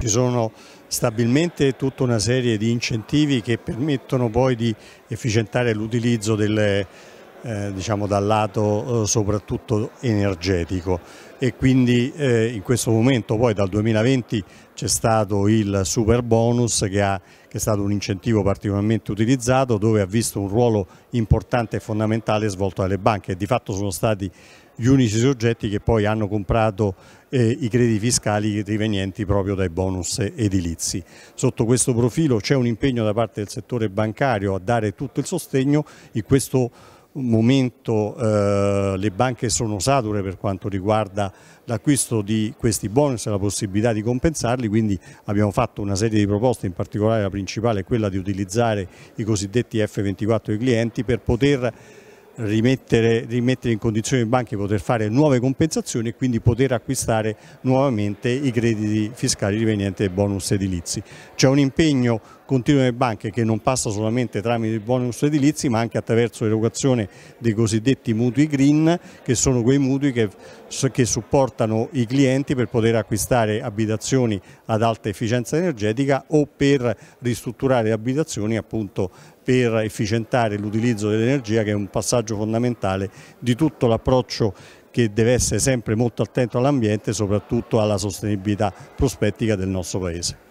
Ci sono stabilmente tutta una serie di incentivi che permettono poi di efficientare l'utilizzo delle eh, diciamo dal lato eh, soprattutto energetico e quindi eh, in questo momento poi dal 2020 c'è stato il super bonus che, ha, che è stato un incentivo particolarmente utilizzato dove ha visto un ruolo importante e fondamentale svolto dalle banche e di fatto sono stati gli unici soggetti che poi hanno comprato eh, i crediti fiscali rivenienti proprio dai bonus edilizi. Sotto questo profilo c'è un impegno da parte del settore bancario a dare tutto il sostegno in questo momento eh, le banche sono sature per quanto riguarda l'acquisto di questi bonus e la possibilità di compensarli, quindi abbiamo fatto una serie di proposte, in particolare la principale è quella di utilizzare i cosiddetti F24 dei clienti per poter rimettere, rimettere in condizione le banche di poter fare nuove compensazioni e quindi poter acquistare nuovamente i crediti fiscali rivenienti dai bonus edilizi. C'è un impegno continuo delle banche che non passa solamente tramite i bonus edilizi ma anche attraverso l'erogazione dei cosiddetti mutui green che sono quei mutui che, che supportano i clienti per poter acquistare abitazioni ad alta efficienza energetica o per ristrutturare abitazioni appunto per efficientare l'utilizzo dell'energia che è un passaggio fondamentale di tutto l'approccio che deve essere sempre molto attento all'ambiente e soprattutto alla sostenibilità prospettica del nostro Paese.